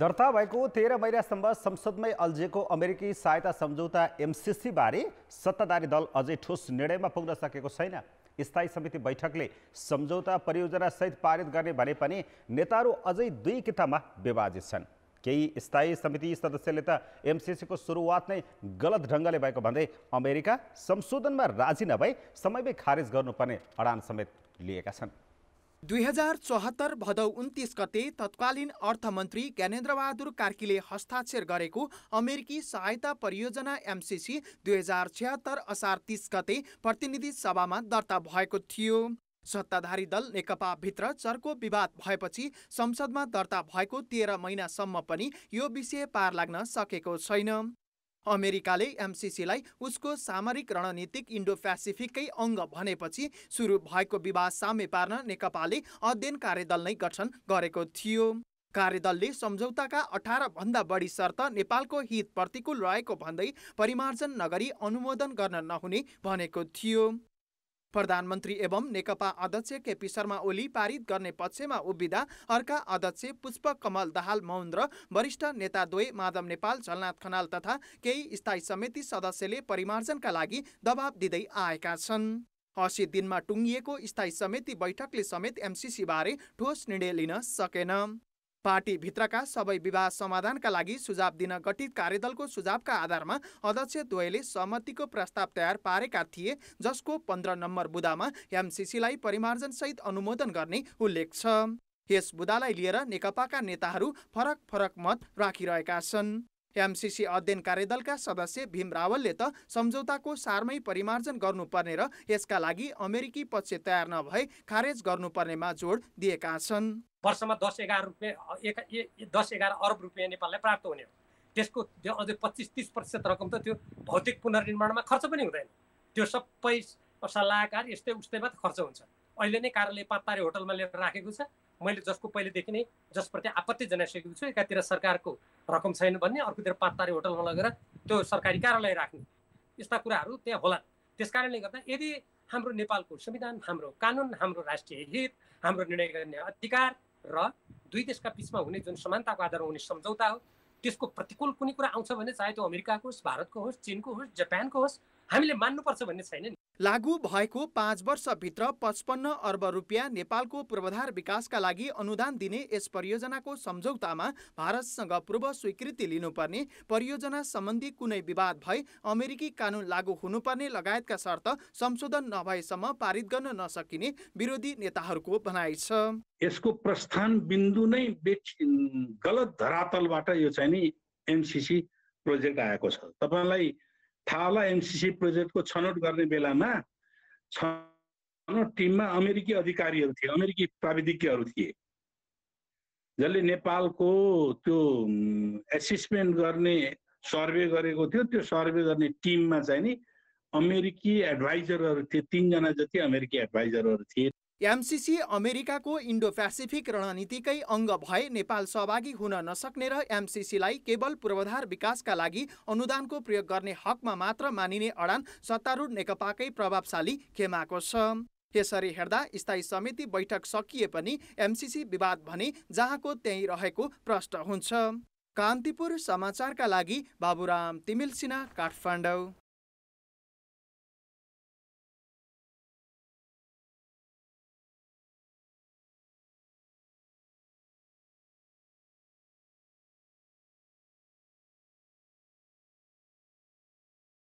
दर्ता भएको तेह्र महिनासम्म संसदमै अल्झेको अमेरिकी सहायता सम्झौता एमसिसीबारे सत्ताधारी दल अझै ठोस निर्णयमा पुग्न सकेको छैन स्थायी समिति बैठकले सम्झौता परियोजनासहित पारित गर्ने भने पनि नेताहरू अझै दुई किताबमा विभाजित छन् केही स्थायी समिति सदस्यले त एमसिसीको सुरुवात नै गलत ढङ्गले भएको भन्दै अमेरिका संशोधनमा राजी नभई समयमै खारेज गर्नुपर्ने अडान समेत लिएका छन् दुई हजार चौहत्तर भदौ उन्तिस गते तत्कालीन अर्थमन्त्री ज्ञानेन्द्रबहादुर कार्कीले हस्ताक्षर गरेको अमेरिकी सहायता परियोजना एमसिसी दुई हजार छिहत्तर असार तिस गते प्रतिनिधि सभामा दर्ता भएको थियो सत्ताधारी दल नेकपाभित्र चर्को विवाद भएपछि संसदमा दर्ता भएको तेह्र महिनासम्म पनि यो विषय पार लाग्न सकेको छैन अमेरिकाले एमसिसीलाई उसको सामरिक रणनीतिक इन्डो पेसिफिककै अङ्ग भनेपछि सुरु भएको विवाद साम्य पार्न नेकपाले अध्ययन कार्यदल नै गठन गरेको थियो कार्यदलले सम्झौताका अठारभन्दा बढी शर्त नेपालको हित प्रतिकूल रहेको भन्दै परिमार्जन नगरी अनुमोदन गर्न नहुने भनेको थियो प्रधानमन्त्री एवं नेकपा अध्यक्ष केपी शर्मा ओली पारित गर्ने पक्षमा उभिँदा अर्का अध्यक्ष पुष्प कमल दाहाल मौन र वरिष्ठ नेता नेताद्वय माधव नेपाल झलनाथ खनाल तथा केही स्थायी समिति सदस्यले परिमार्जनका लागि दबाब दिँदै आएका छन् असी दिनमा टुङ्गिएको स्थायी समिति बैठकले समेत एमसिसीबारे ठोस निर्णय लिन सकेन पार्टीभित्रका सबै विवाद समाधानका लागि सुझाव दिन गठित कार्यदलको सुझावका आधारमा अध्यक्ष द्वयले सहमतिको प्रस्ताव तयार पारेका थिए जसको पन्ध्र नम्बर बुदामा एमसिसीलाई परिमार्जनसहित अनुमोदन गर्ने उल्लेख छ यस बुदालाई लिएर नेकपाका नेताहरू फरक फरक मत राखिरहेका छन् एमसिसी अध्ययन कार्यदलका सदस्य भीम रावलले त सम्झौताको सारमै परिमार्जन गर्नुपर्ने र यसका लागि अमेरिकी पक्ष तयार नभए खारेज गर्नुपर्नेमा जोड दिएका छन् वर्षमा दस एघार रुपियाँ दस एघार अरब रुपियाँ नेपाललाई प्राप्त हुने हो त्यसको त्यो अझै पच्चिस तिस प्रतिशत रकम त त्यो भौतिक पुनर्निर्माणमा खर्च पनि हुँदैन त्यो सबै सल्लाहकार यस्तै उस्तैमा त खर्च हुन्छ अहिले नै कार्यालय पाँच तारे होटलमा लिएर राखेको छ मैले जसको पहिलेदेखि नै जसप्रति आपत्ति जनाइसकेको छु एकातिर सरकारको रकम छैन भन्ने अर्कोतिर पाँच तारे होटलमा लगेर त्यो सरकारी कार्यालय राख्ने यस्ता कुराहरू त्यहाँ होला त्यस कारणले गर्दा यदि हाम्रो नेपालको संविधान हाम्रो कानुन हाम्रो राष्ट्रिय हित हाम्रो निर्णय गर्ने अधिकार र दुई देशका बिचमा हुने जुन समानताको आधारमा हुने सम्झौता हो त्यसको प्रतिकूल कुनै कुरा आउँछ भने चाहे त्यो अमेरिकाको होस् भारतको होस् चिनको होस् जापानको होस् हामीले मान्नुपर्छ भन्ने छैन नि लागु भएको पाँच वर्षभित्र पचपन्न अर्ब रुपियाँ नेपालको पूर्वाधार विकासका लागि अनुदान दिने यस परियोजनाको सम्झौतामा भारतसँग पूर्व स्वीकृति लिनुपर्ने परियोजना सम्बन्धी कुनै विवाद भए अमेरिकी कानुन लागू हुनुपर्ने लगायतका शर्त संशोधन नभएसम्म पारित गर्न नसकिने विरोधी नेताहरूको भनाइ छ यसको प्रस्थान बिन्दु नै गलत धरातलबाट यो चाहिँ नि एमसिसी प्रोजेक्ट आएको छ तपाईँलाई थाला एमसिसी प्रोजेक्टको छनौट गर्ने बेलामा छनौट टिममा अमेरिकी अधिकारीहरू थिए अमेरिकी प्राविधिकहरू थिए जसले नेपालको त्यो एसेसमेन्ट गर्ने सर्वे गरेको थियो त्यो सर्वे गर्ने टिममा चाहिँ नि अमेरिकी एडभाइजरहरू थिए तिनजना जति अमेरिकी एडभाइजरहरू थिए एमसिसी अमेरिकाको इन्डो पेसिफिक रणनीतिकै अङ्ग भए नेपाल सहभागी हुन नसक्ने र एमसिसीलाई केवल पूर्वाधार विकासका लागि अनुदानको प्रयोग गर्ने हकमा मात्र मानिने अडान सत्तारूढ नेकपाकै प्रभावशाली खेमाको छ यसरी हेर्दा स्थायी समिति बैठक सकिए पनि एमसिसी विवाद भने जहाँको त्यहीँ रहेको प्रष्ट हुन्छ कान्तिपुर समाचारका लागि बाबुराम तिमिल सिन्हा काठमाडौँ